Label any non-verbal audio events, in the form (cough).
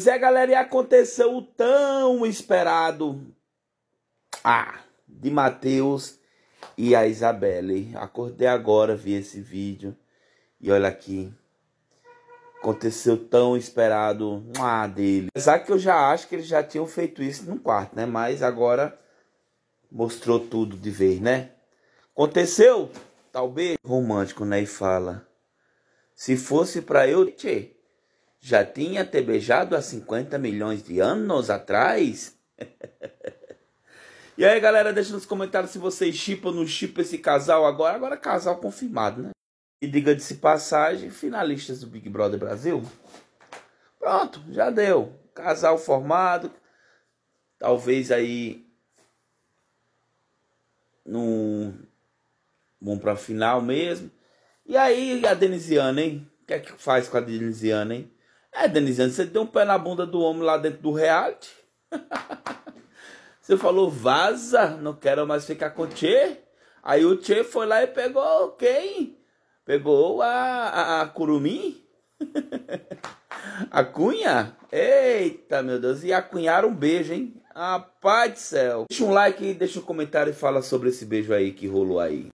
Pois é, galera, e aconteceu o tão esperado. Ah, de Mateus e a Isabelle. Acordei agora, vi esse vídeo. E olha aqui. Aconteceu tão esperado. Ah, dele. Apesar que eu já acho que eles já tinham feito isso no quarto, né? Mas agora mostrou tudo de vez, né? Aconteceu, talvez, tá romântico, né? E fala. Se fosse pra eu, tchê já tinha te beijado há 50 milhões de anos atrás? (laughs) e aí, galera, deixa nos comentários se vocês chipam ou não chipam esse casal agora. Agora é casal confirmado, né? E diga-se de passagem, finalistas do Big Brother Brasil. Pronto, já deu. Casal formado. Talvez aí... No... Bom pra final mesmo. E aí, a Denisiana, hein? O que é que faz com a Denisiana, hein? É, Denise, você deu um pé na bunda do homem lá dentro do reality? (laughs) você falou, vaza, não quero mais ficar com o Tchê. Aí o Tchê foi lá e pegou quem? Pegou a, a, a Curumim? (laughs) a Cunha? Eita, meu Deus. E a Cunhar um beijo, hein? Ah, pai do céu. Deixa um like, deixa um comentário e fala sobre esse beijo aí que rolou aí.